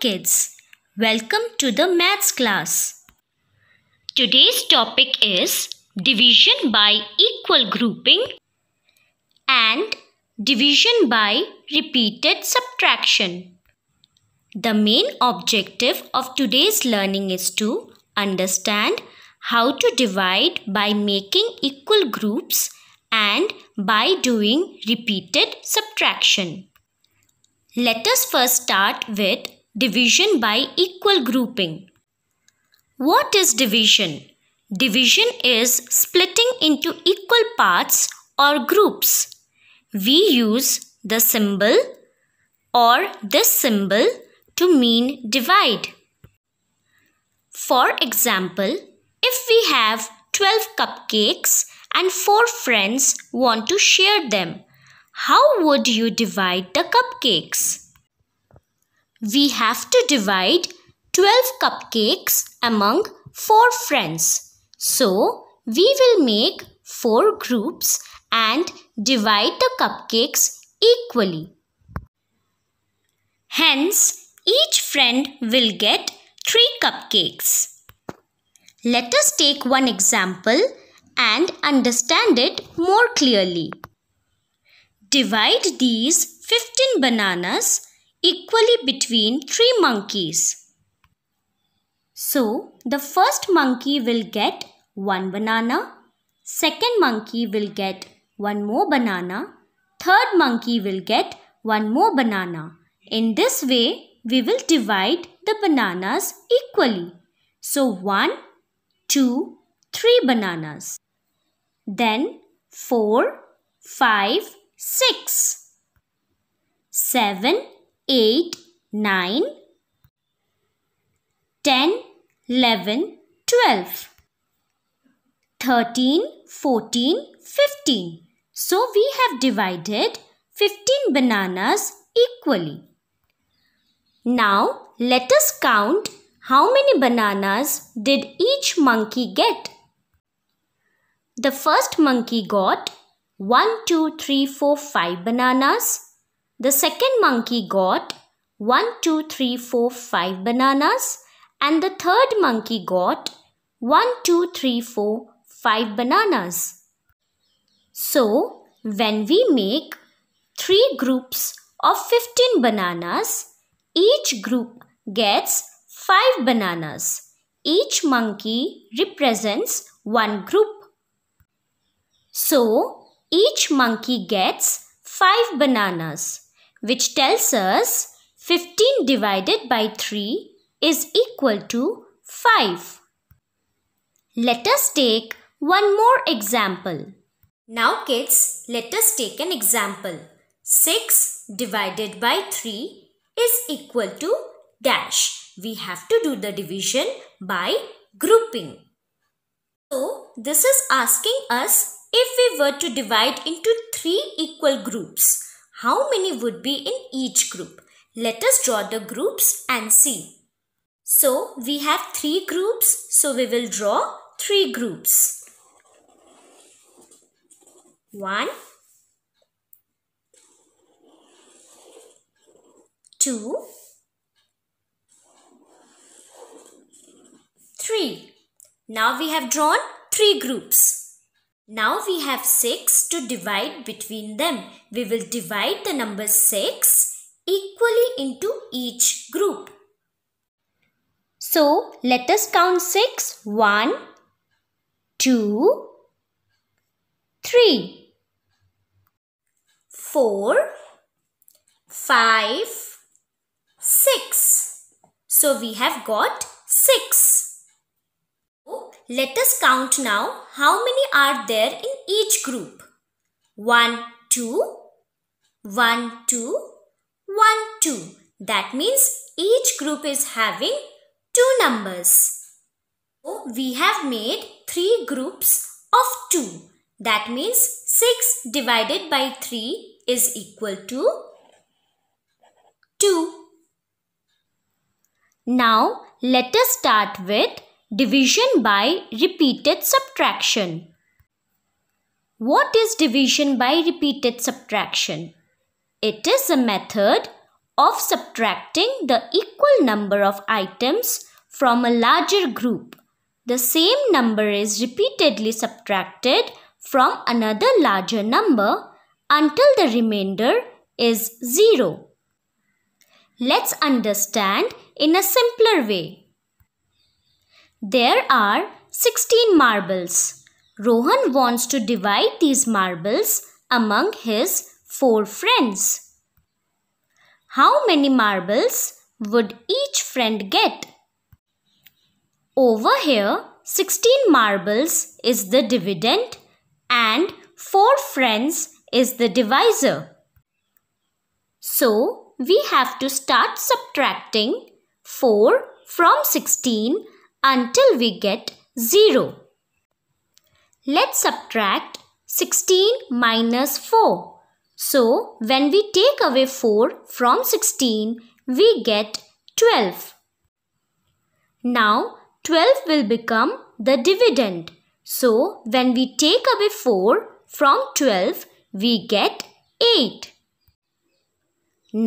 kids. Welcome to the maths class. Today's topic is division by equal grouping and division by repeated subtraction. The main objective of today's learning is to understand how to divide by making equal groups and by doing repeated subtraction. Let us first start with Division by equal grouping. What is division? Division is splitting into equal parts or groups. We use the symbol or this symbol to mean divide. For example, if we have 12 cupcakes and 4 friends want to share them, how would you divide the cupcakes? We have to divide 12 cupcakes among 4 friends. So, we will make 4 groups and divide the cupcakes equally. Hence, each friend will get 3 cupcakes. Let us take one example and understand it more clearly. Divide these 15 bananas equally between three monkeys. So, the first monkey will get one banana, second monkey will get one more banana, third monkey will get one more banana. In this way, we will divide the bananas equally. So, one, two, three bananas. Then, four, five, six, seven 8, 9, 10, 11, 12, 13, 14, 15. So we have divided 15 bananas equally. Now let us count how many bananas did each monkey get. The first monkey got 1, 2, 3, 4, 5 bananas. The second monkey got 1, 2, 3, 4, 5 bananas and the third monkey got 1, 2, 3, 4, 5 bananas. So, when we make 3 groups of 15 bananas, each group gets 5 bananas. Each monkey represents one group. So, each monkey gets 5 bananas which tells us 15 divided by 3 is equal to 5. Let us take one more example. Now kids, let us take an example. 6 divided by 3 is equal to dash. We have to do the division by grouping. So, this is asking us if we were to divide into 3 equal groups how many would be in each group. Let us draw the groups and see. So we have three groups, so we will draw three groups. One, two, three. Now we have drawn three groups. Now we have 6 to divide between them. We will divide the number 6 equally into each group. So let us count 6. 1, 2, 3, 4, 5, 6. So we have got let us count now how many are there in each group. 1, 2, 1, 2, 1, 2. That means each group is having two numbers. So we have made three groups of 2. That means 6 divided by 3 is equal to 2. Now let us start with Division by repeated subtraction. What is division by repeated subtraction? It is a method of subtracting the equal number of items from a larger group. The same number is repeatedly subtracted from another larger number until the remainder is 0. Let's understand in a simpler way. There are 16 marbles. Rohan wants to divide these marbles among his four friends. How many marbles would each friend get? Over here, 16 marbles is the dividend and 4 friends is the divisor. So, we have to start subtracting 4 from 16 until we get 0. Let's subtract 16 minus 4. So, when we take away 4 from 16, we get 12. Now, 12 will become the dividend. So, when we take away 4 from 12, we get 8.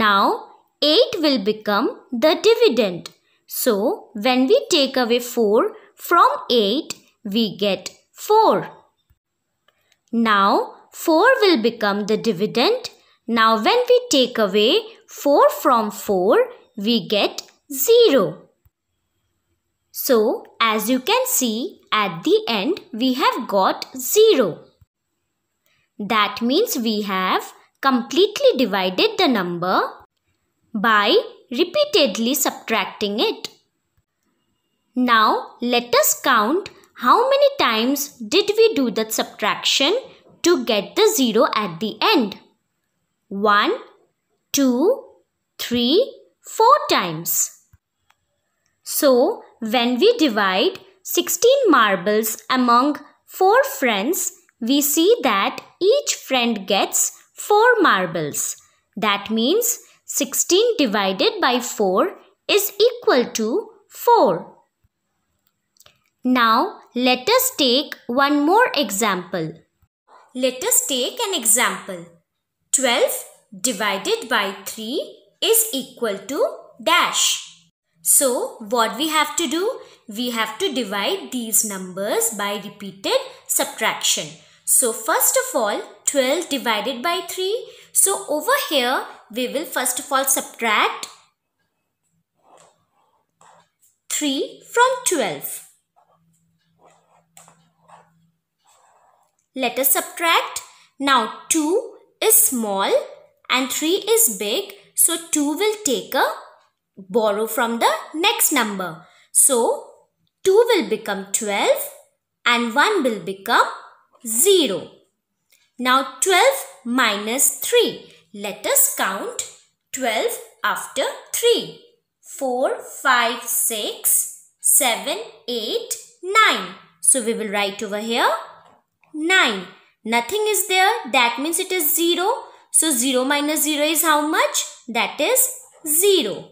Now, 8 will become the dividend. So, when we take away 4 from 8, we get 4. Now, 4 will become the dividend. Now, when we take away 4 from 4, we get 0. So, as you can see, at the end, we have got 0. That means we have completely divided the number by repeatedly subtracting it. Now let us count how many times did we do that subtraction to get the 0 at the end. 1, 2, 3, 4 times. So, when we divide 16 marbles among 4 friends, we see that each friend gets 4 marbles. That means 16 divided by 4 is equal to 4. Now let us take one more example. Let us take an example. 12 divided by 3 is equal to dash. So what we have to do? We have to divide these numbers by repeated subtraction. So first of all 12 divided by 3. So over here we will first of all subtract 3 from 12. Let us subtract. Now 2 is small and 3 is big. So 2 will take a borrow from the next number. So 2 will become 12 and 1 will become 0. Now 12 minus 3. Let us count 12 after 3. 4, 5, 6, 7, 8, 9. So we will write over here 9. Nothing is there. That means it is 0. So 0 minus 0 is how much? That is 0.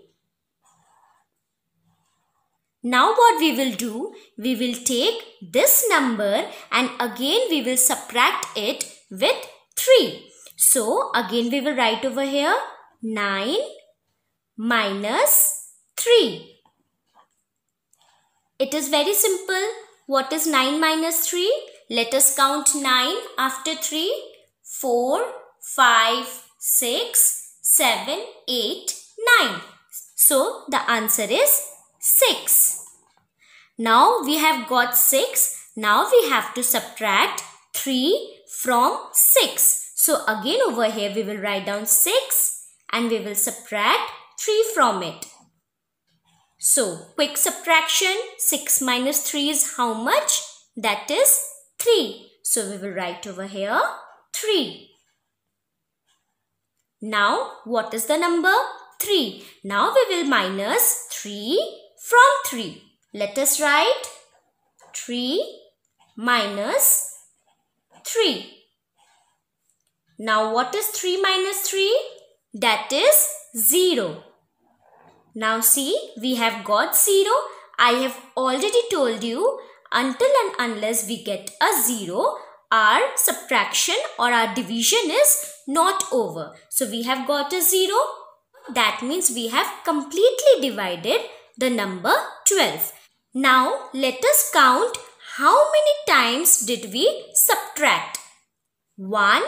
Now what we will do, we will take this number and again we will subtract it with 3. So again we will write over here 9 minus 3. It is very simple. What is 9 minus 3? Let us count 9 after 3. 4, 5, 6, 7, 8, 9. So the answer is 6. Now we have got 6. Now we have to subtract 3 from 6. So again over here we will write down 6 and we will subtract 3 from it. So quick subtraction 6 minus 3 is how much? That is 3. So we will write over here 3. Now what is the number? 3. Now we will minus 3 from 3. Let us write 3 minus 3. Now what is 3 minus 3? That is 0. Now see, we have got 0. I have already told you until and unless we get a 0, our subtraction or our division is not over. So we have got a 0. That means we have completely divided the number 12. Now let us count how many times did we subtract. 1,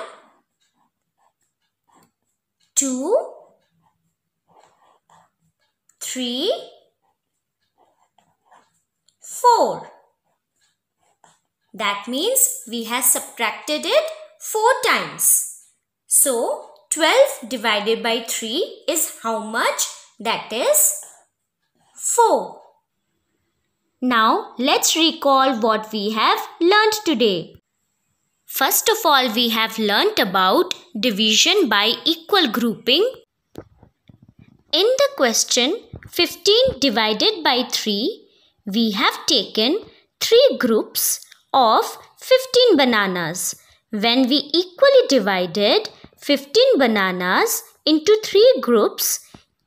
two, three, four. That means we have subtracted it four times. So 12 divided by 3 is how much? That is 4. Now let's recall what we have learned today. First of all, we have learnt about division by equal grouping. In the question 15 divided by 3, we have taken 3 groups of 15 bananas. When we equally divided 15 bananas into 3 groups,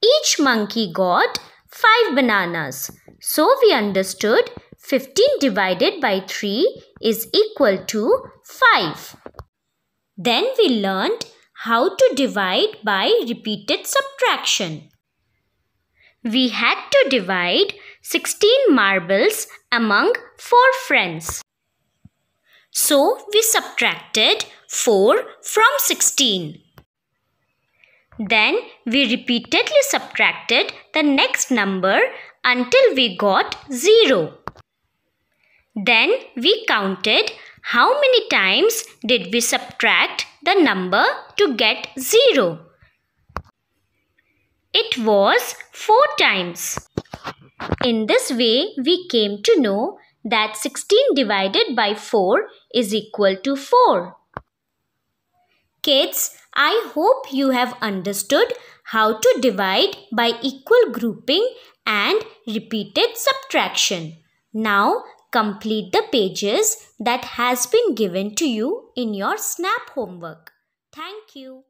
each monkey got 5 bananas. So we understood 15 divided by 3 is equal to 5. Then we learned how to divide by repeated subtraction. We had to divide 16 marbles among 4 friends. So we subtracted 4 from 16. Then we repeatedly subtracted the next number until we got 0. Then we counted how many times did we subtract the number to get 0. It was 4 times. In this way, we came to know that 16 divided by 4 is equal to 4. Kids, I hope you have understood how to divide by equal grouping and repeated subtraction. Now, Complete the pages that has been given to you in your SNAP homework. Thank you.